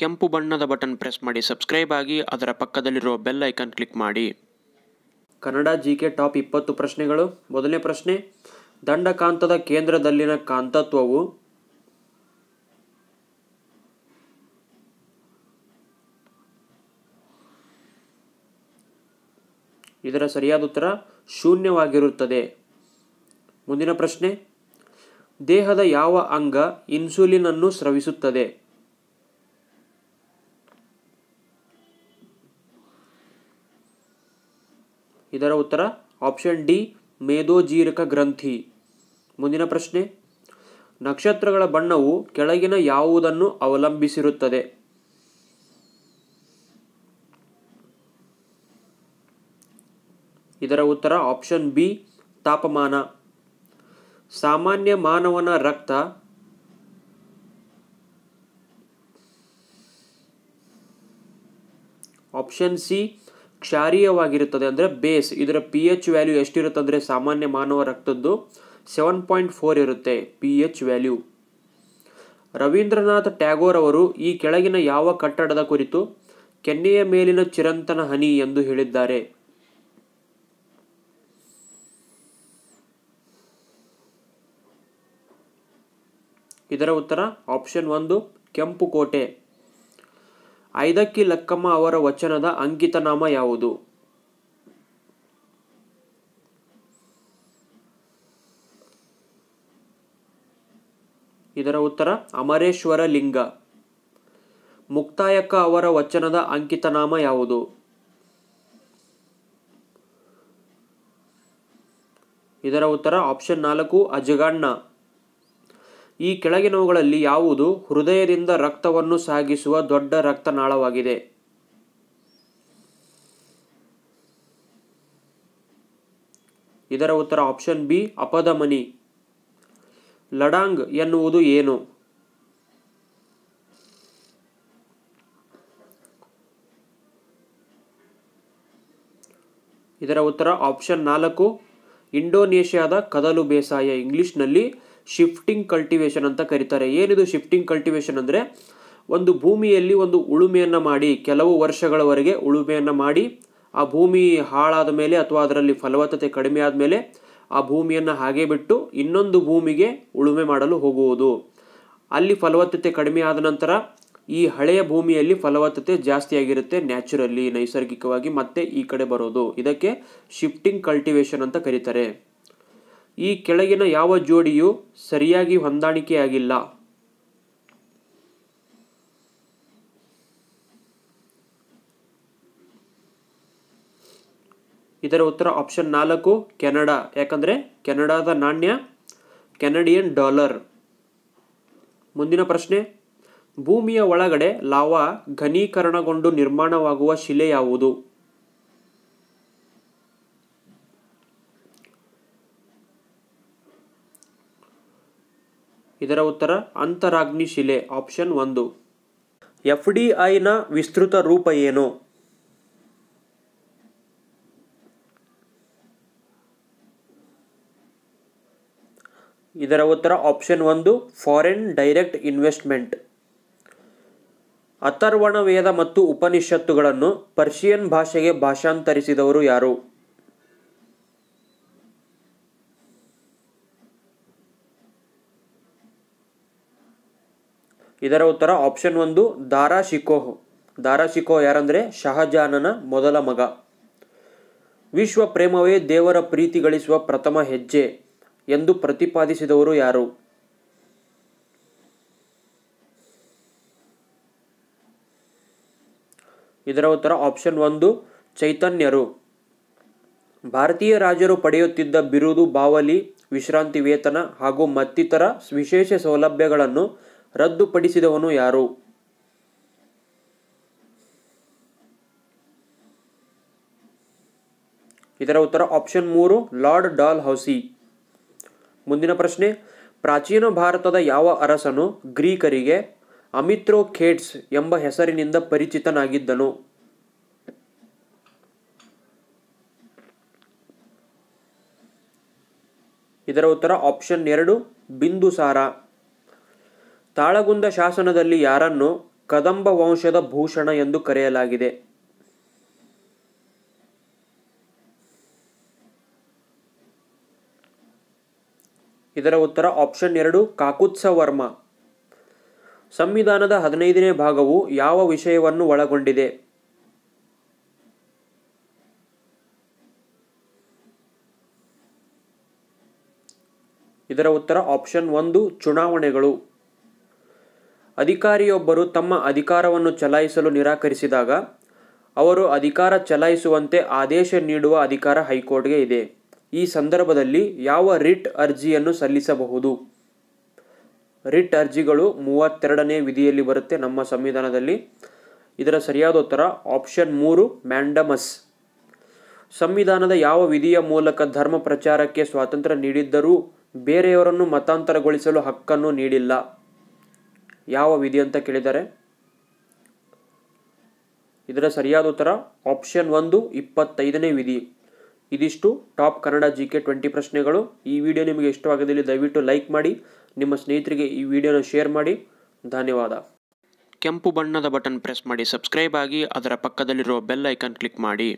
ಕೆಂಪು ಬಣ್ಣದ button press ಮಾಡಿ ಸಬ್ಸ್ಕ್ರೈಬ್ ಆಗಿ ಅದರ ಪಕ್ಕದಲ್ಲಿರುವ ಬೆಲ್ ಐಕನ್ ಕ್ಲಿಕ್ ಮಾಡಿ ಕನ್ನಡ ಜಿ ಕೆ ಟಾಪ್ ಇಪ್ಪತ್ತು ಪ್ರಶ್ನೆಗಳು ಮೊದಲನೇ ಪ್ರಶ್ನೆ ದಂಡಕಾಂತದ ಕೇಂದ್ರದಲ್ಲಿನ ಕಾಂತತ್ವವು ಇದರ ಸರಿಯಾದ ಉತ್ತರ ಶೂನ್ಯವಾಗಿರುತ್ತದೆ ಮುಂದಿನ ಪ್ರಶ್ನೆ ದೇಹದ ಯಾವ ಅಂಗ ಇನ್ಸುಲಿನ್ ಅನ್ನು ಸ್ರವಿಸುತ್ತದೆ ಇದರ ಉತ್ತರ ಆಪ್ಷನ್ ಡಿ ಮೇಧೋಜೀರಕ ಗ್ರಂಥಿ ಮುಂದಿನ ಪ್ರಶ್ನೆ ನಕ್ಷತ್ರಗಳ ಬಣ್ಣವು ಕೆಳಗಿನ ಯಾವುದನ್ನು ಅವಲಂಬಿಸಿರುತ್ತದೆ ಇದರ ಉತ್ತರ ಆಪ್ಷನ್ ಬಿ ತಾಪಮಾನ ಸಾಮಾನ್ಯ ಮಾನವನ ರಕ್ತ ಆಪ್ಷನ್ ಸಿ ಕ್ಷಾರೀಯವಾಗಿರುತ್ತದೆ ಅಂದರೆ ಬೇಸ್ ಇದರ ಪಿ ಎಚ್ ವ್ಯಾಲ್ಯೂ ಎಷ್ಟಿರುತ್ತಂದರೆ ಸಾಮಾನ್ಯ ಮಾನವ ರಕ್ತದ್ದು ಸೆವೆನ್ ಪಾಯಿಂಟ್ ಫೋರ್ ಇರುತ್ತೆ P H value Rabindranath Tagore ಅವರು ಈ ಕೆಳಗಿನ ಯಾವ ಕಟ್ಟಡದ ಕುರಿತು ಕೆನ್ನೆಯ ಮೇಲಿನ ಚಿರಂತನ ಹನಿ ಎಂದು ಹೇಳಿದ್ದಾರೆ ಇದರ ಉತ್ತರ ಆಪ್ಷನ್ ಒಂದು ಕೆಂಪು ಕೋಟೆ ಐದಕ್ಕಿ ಲಕ್ಕಮ್ಮ ಅವರ ವಚನದ ಅಂಕಿತನಾಮ ಯಾವುದು ಇದರ ಉತ್ತರ ಅಮರೇಶ್ವರ ಲಿಂಗ ಮುಕ್ತಾಯಕ್ಕ ಅವರ ವಚನದ ಅಂಕಿತನಾಮ ಯಾವುದು ಇದರ ಉತ್ತರ ಆಪ್ಷನ್ ನಾಲ್ಕು ಅಜಗಣ್ಣ ಈ ಕೆಳಗಿನವುಗಳಲ್ಲಿ ಯಾವುದು ಹೃದಯದಿಂದ ರಕ್ತವನ್ನು ಸಾಗಿಸುವ ದೊಡ್ಡ ರಕ್ತನಾಳವಾಗಿದೆ ಇದರ ಉತ್ತರ ಆಪ್ಷನ್ ಬಿ ಅಪಧಮನಿ ಲಡಾಂಗ್ ಎನ್ನುವುದು ಏನು ಇದರ ಉತ್ತರ ಆಪ್ಷನ್ ನಾಲ್ಕು ಇಂಡೋನೇಷ್ಯಾದ ಕದಲು ಬೇಸಾಯ ಇಂಗ್ಲಿಷ್ನಲ್ಲಿ ಶಿಫ್ಟಿಂಗ್ ಕಲ್ಟಿವೇಶನ್ ಅಂತ ಕರೀತಾರೆ ಏನಿದು ಶಿಫ್ಟಿಂಗ್ ಕಲ್ಟಿವೇಶನ್ ಅಂದರೆ ಒಂದು ಭೂಮಿಯಲ್ಲಿ ಒಂದು ಉಳುಮೆಯನ್ನು ಮಾಡಿ ಕೆಲವು ವರ್ಷಗಳವರೆಗೆ ಉಳುಮೆಯನ್ನು ಮಾಡಿ ಆ ಭೂಮಿ ಹಾಳಾದ ಮೇಲೆ ಅಥವಾ ಅದರಲ್ಲಿ ಫಲವತ್ತತೆ ಕಡಿಮೆ ಆದಮೇಲೆ ಆ ಭೂಮಿಯನ್ನು ಹಾಗೆ ಬಿಟ್ಟು ಇನ್ನೊಂದು ಭೂಮಿಗೆ ಉಳುಮೆ ಮಾಡಲು ಹೋಗುವುದು ಅಲ್ಲಿ ಫಲವತ್ತತೆ ಕಡಿಮೆ ಆದ ನಂತರ ಈ ಹಳೆಯ ಭೂಮಿಯಲ್ಲಿ ಫಲವತ್ತತೆ ಜಾಸ್ತಿಯಾಗಿರುತ್ತೆ ನ್ಯಾಚುರಲಿ ನೈಸರ್ಗಿಕವಾಗಿ ಮತ್ತೆ ಈ ಕಡೆ ಬರೋದು ಇದಕ್ಕೆ ಶಿಫ್ಟಿಂಗ್ ಕಲ್ಟಿವೇಶನ್ ಅಂತ ಕರೀತಾರೆ ಈ ಕೆಳಗಿನ ಯಾವ ಜೋಡಿಯು ಸರಿಯಾಗಿ ಹೊಂದಾಣಿಕೆಯಾಗಿಲ್ಲ ಇದರ ಉತ್ತರ ಆಪ್ಷನ್ ನಾಲ್ಕು ಕೆನಡಾ ಯಾಕಂದರೆ ಕೆನಡಾದ ನಾಣ್ಯ ಕೆನಡಿಯನ್ ಡಾಲರ್ ಮುಂದಿನ ಪ್ರಶ್ನೆ ಭೂಮಿಯ ಒಳಗಡೆ ಲಾವಾ ಘನೀಕರಣಗೊಂಡು ನಿರ್ಮಾಣವಾಗುವ ಶಿಲೆ ಯಾವುದು ಇದರ ಉತ್ತರ ಅಂತರಾಗ್ನಿ ಶಿಲೆ ಆಪ್ಷನ್ ಒಂದು ಎಫ್ ಡಿ ಐನ ವಿಸ್ತೃತ ರೂಪ ಏನು ಇದರ ಉತ್ತರ ಆಪ್ಷನ್ ಒಂದು foreign direct investment Atharvana Veda ಮತ್ತು ಉಪನಿಷತ್ತುಗಳನ್ನು ಪರ್ಷಿಯನ್ ಭಾಷೆಗೆ ಭಾಷಾಂತರಿಸಿದವರು ಯಾರು ಇದರ ಉತ್ತರ ಆಪ್ಷನ್ ಒಂದು ದಾರಾ ಶಿಕೋಹ್ ದಾರಾ ಶಿಕೋಹ್ ಯಾರಂದರೆ ಶಹಜಹಾನನ ಮೊದಲ ಮಗ ವಿಶ್ವ ಪ್ರೇಮವೇ ದೇವರ ಪ್ರೀತಿ ಗಳಿಸುವ ಪ್ರಥಮ ಹೆಜ್ಜೆ ಎಂದು ಪ್ರತಿಪಾದಿಸಿದವರು ಯಾರು ಇದರ ಉತ್ತರ ಆಪ್ಷನ್ ಒಂದು ಚೈತನ್ಯರು ಭಾರತೀಯ ರಾಜರು ಪಡೆಯುತ್ತಿದ್ದ ಬಿರುದು ಬಾವಲಿ ವಿಶ್ರಾಂತಿ ವೇತನ ಹಾಗೂ ಮತ್ತಿತರ ವಿಶೇಷ ಸೌಲಭ್ಯಗಳನ್ನು ರದ್ದುಪಡಿಸಿದವನು ಯಾರು ಇದರ ಉತ್ತರ ಆಪ್ಷನ್ ಮೂರು ಲಾರ್ಡ್ ಡಾಲ್ ಹೌಸಿ ಮುಂದಿನ ಪ್ರಶ್ನೆ ಪ್ರಾಚೀನ ಭಾರತದ ಯಾವ ಅರಸನು ಗ್ರೀಕರಿಗೆ ಅಮಿತ್ರೋ ಖೇಡ್ಸ್ ಎಂಬ ಹೆಸರಿನಿಂದ ಪರಿಚಿತನಾಗಿದ್ದನು ಇದರ ಉತ್ತರ ಆಪ್ಷನ್ ಎರಡು ಬಿಂದುಸಾರ ತಾಳಗುಂದ ಶಾಸನದಲ್ಲಿ ಯಾರನ್ನು ಕದಂಬ ವಂಶದ ಭೂಷಣ ಎಂದು ಕರೆಯಲಾಗಿದೆ ಇದರ ಉತ್ತರ ಆಪ್ಷನ್ ಎರಡು ಕಾಕುತ್ಸವರ್ಮ ವರ್ಮ ಸಂವಿಧಾನದ ಹದಿನೈದನೇ ಭಾಗವು ಯಾವ ವಿಷಯವನ್ನು ಒಳಗೊಂಡಿದೆ ಇದರ ಉತ್ತರ ಆಪ್ಷನ್ ಒಂದು ಚುನಾವಣೆಗಳು ಅಧಿಕಾರಿಯೊಬ್ಬರು ತಮ್ಮ ಅಧಿಕಾರವನ್ನು ಚಲಾಯಿಸಲು ನಿರಾಕರಿಸಿದಾಗ ಅವರು ಅಧಿಕಾರ ಚಲಾಯಿಸುವಂತೆ ಆದೇಶ ನೀಡುವ ಅಧಿಕಾರ ಹೈಕೋರ್ಟ್ಗೆ ಇದೆ ಈ ಸಂದರ್ಭದಲ್ಲಿ ಯಾವ ರಿಟ್ ಅರ್ಜಿಯನ್ನು ಸಲ್ಲಿಸಬಹುದು ರಿಟ್ ಅರ್ಜಿಗಳು ಮೂವತ್ತೆರಡನೇ ವಿಧಿಯಲ್ಲಿ ಬರುತ್ತೆ ನಮ್ಮ ಸಂವಿಧಾನದಲ್ಲಿ ಇದರ ಸರಿಯಾದ ಉತ್ತರ ಆಪ್ಷನ್ ಮೂರು ಮ್ಯಾಂಡಮಸ್ ಸಂವಿಧಾನದ ಯಾವ ವಿಧಿಯ ಮೂಲಕ ಧರ್ಮ ಪ್ರಚಾರಕ್ಕೆ ಸ್ವಾತಂತ್ರ್ಯ ನೀಡಿದ್ದರೂ ಬೇರೆಯವರನ್ನು ಮತಾಂತರಗೊಳಿಸಲು ಹಕ್ಕನ್ನು ನೀಡಿಲ್ಲ ಯಾವ ವಿಧಿ ಅಂತ ಕೇಳಿದ್ದಾರೆ ಇದರ ಸರಿಯಾದ ಉತ್ತರ ಆಪ್ಷನ್ ಒಂದು ಇಪ್ಪತ್ತೈದನೇ ವಿಧಿ ಇದಿಷ್ಟು top Kannada G K twenty ಪ್ರಶ್ನೆಗಳು ಈ ವಿಡಿಯೋ ನಿಮಗೆ ಇಷ್ಟವಾಗದಲ್ಲಿ ದಯವಿಟ್ಟು ಲೈಕ್ ಮಾಡಿ ನಿಮ್ಮ ಸ್ನೇಹಿತರಿಗೆ ಈ ವಿಡಿಯೋನ ಶೇರ್ ಮಾಡಿ ಧನ್ಯವಾದ ಕೆಂಪು ಬಣ್ಣದ ಬಟನ್ ಪ್ರೆಸ್ ಮಾಡಿ ಸಬ್ಸ್ಕ್ರೈಬ್ ಆಗಿ ಅದರ ಪಕ್ಕದಲ್ಲಿರುವ ಬೆಲ್ ಐಕನ್ ಕ್ಲಿಕ್ ಮಾಡಿ